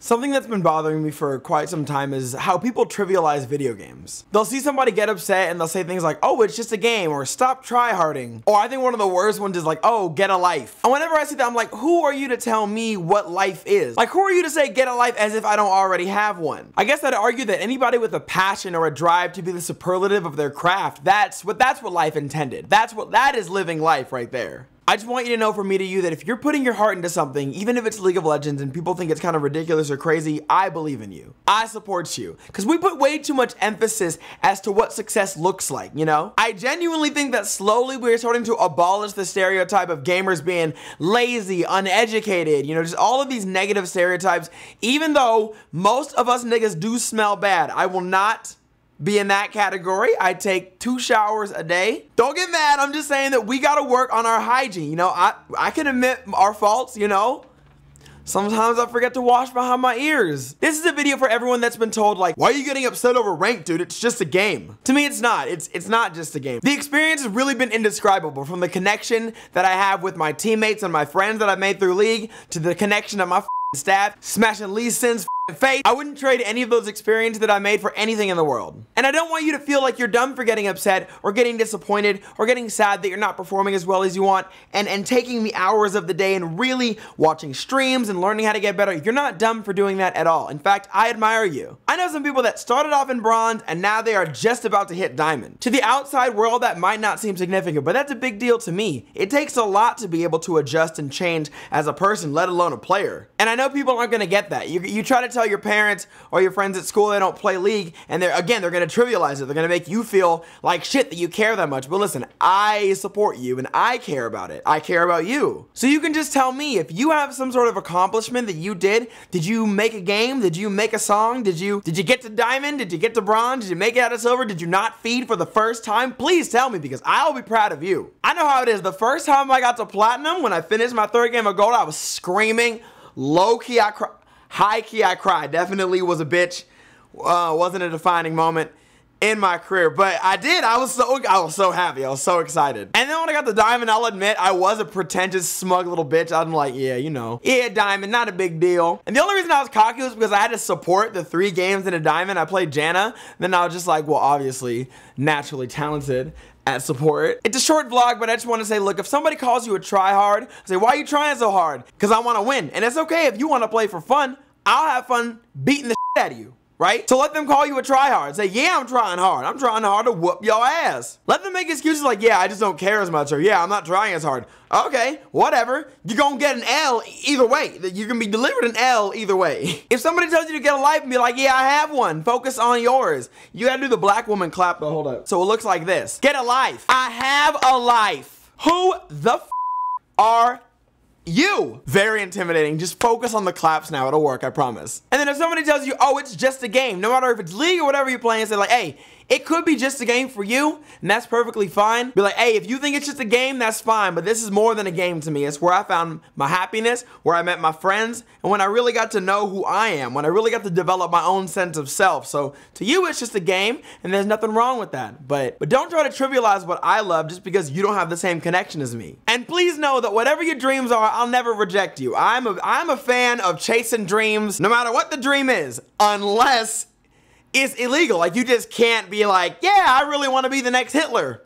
Something that's been bothering me for quite some time is how people trivialize video games. They'll see somebody get upset and they'll say things like, oh, it's just a game, or stop tryharding. Or I think one of the worst ones is like, oh, get a life. And whenever I see that, I'm like, who are you to tell me what life is? Like, who are you to say get a life as if I don't already have one? I guess I'd argue that anybody with a passion or a drive to be the superlative of their craft, that's what, that's what life intended. That's what, that is living life right there. I just want you to know from me to you that if you're putting your heart into something, even if it's League of Legends and people think it's kind of ridiculous or crazy, I believe in you. I support you. Because we put way too much emphasis as to what success looks like, you know? I genuinely think that slowly we're starting to abolish the stereotype of gamers being lazy, uneducated, you know, just all of these negative stereotypes, even though most of us niggas do smell bad. I will not be in that category. I take two showers a day. Don't get mad. I'm just saying that we got to work on our hygiene. You know, I, I can admit our faults, you know. Sometimes I forget to wash behind my ears. This is a video for everyone that's been told like, why are you getting upset over rank, dude? It's just a game. To me, it's not. It's, it's not just a game. The experience has really been indescribable from the connection that I have with my teammates and my friends that I've made through League to the connection of my staff, smashing Lee Sin's Faith, I wouldn't trade any of those experiences that I made for anything in the world. And I don't want you to feel like you're dumb for getting upset or getting disappointed or getting sad that you're not performing as well as you want and, and taking the hours of the day and really watching streams and learning how to get better. You're not dumb for doing that at all. In fact, I admire you. I know some people that started off in bronze and now they are just about to hit diamond. To the outside world, that might not seem significant, but that's a big deal to me. It takes a lot to be able to adjust and change as a person, let alone a player. And I know people aren't gonna get that. You, you try to tell your parents or your friends at school they don't play League, and they're again, they're going to trivialize it. They're going to make you feel like shit that you care that much. But listen, I support you and I care about it. I care about you. So you can just tell me if you have some sort of accomplishment that you did. Did you make a game? Did you make a song? Did you did you get to diamond? Did you get to bronze? Did you make it out of silver? Did you not feed for the first time? Please tell me because I'll be proud of you. I know how it is. The first time I got to platinum when I finished my third game of gold, I was screaming low key I cried. High key, I cried. Definitely was a bitch. Uh, wasn't a defining moment in my career, but I did. I was so I was so happy. I was so excited. And then when I got the diamond, I'll admit I was a pretentious, smug little bitch. I'm like, yeah, you know, yeah, diamond, not a big deal. And the only reason I was cocky was because I had to support the three games in a diamond. I played Janna, then I was just like, well, obviously, naturally talented at support. It's a short vlog, but I just want to say, look, if somebody calls you a tryhard, say, why are you trying so hard? Because I want to win. And it's okay if you want to play for fun. I'll have fun beating the shit out of you right? So let them call you a tryhard. Say, yeah, I'm trying hard. I'm trying hard to whoop your ass. Let them make excuses like, yeah, I just don't care as much, or yeah, I'm not trying as hard. Okay, whatever. You're gonna get an L either way. You're gonna be delivered an L either way. if somebody tells you to get a life and be like, yeah, I have one, focus on yours. You gotta do the black woman clap, though, hold up. So it looks like this. Get a life. I have a life. Who the f are you. Very intimidating. Just focus on the claps now. It'll work, I promise. And then if somebody tells you, oh, it's just a game, no matter if it's league or whatever you're playing, say like, hey, it could be just a game for you, and that's perfectly fine. Be like, hey, if you think it's just a game, that's fine, but this is more than a game to me. It's where I found my happiness, where I met my friends, and when I really got to know who I am, when I really got to develop my own sense of self. So to you, it's just a game, and there's nothing wrong with that. But, but don't try to trivialize what I love just because you don't have the same connection as me. And please know that whatever your dreams are, I'll never reject you. I'm a, I'm a fan of chasing dreams, no matter what the dream is, unless is illegal. Like, you just can't be like, yeah, I really want to be the next Hitler.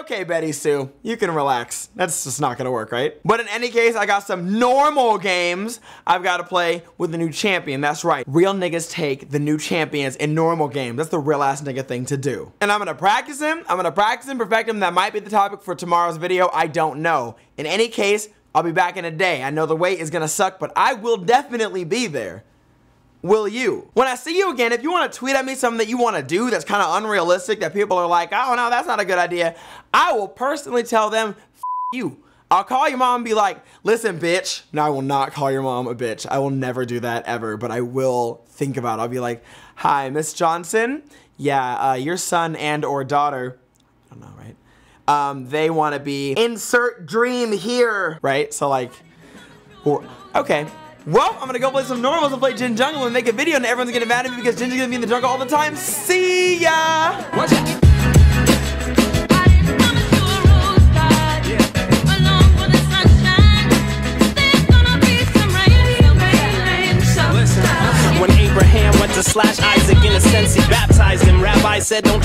Okay, Betty Sue, you can relax. That's just not gonna work, right? But in any case, I got some normal games I've gotta play with the new champion. That's right, real niggas take the new champions in normal games. That's the real ass nigga thing to do. And I'm gonna practice him, I'm gonna practice him, perfect him. That might be the topic for tomorrow's video, I don't know. In any case, I'll be back in a day. I know the wait is gonna suck, but I will definitely be there will you? When I see you again, if you want to tweet at me something that you want to do that's kind of unrealistic, that people are like, oh no, that's not a good idea, I will personally tell them, you. I'll call your mom and be like, listen, bitch. No, I will not call your mom a bitch. I will never do that ever, but I will think about it. I'll be like, hi, Miss Johnson. Yeah, uh, your son and or daughter, I don't know, right? Um, they want to be insert dream here, right? So like, or, okay, well, I'm gonna go play some normals and play Jin Jungle and make a video and everyone's gonna mad at me because Jin's gonna be in the jungle all the time. See ya! What? Abraham went to slash Isaac in a sense he baptized him. Rabbi said don't try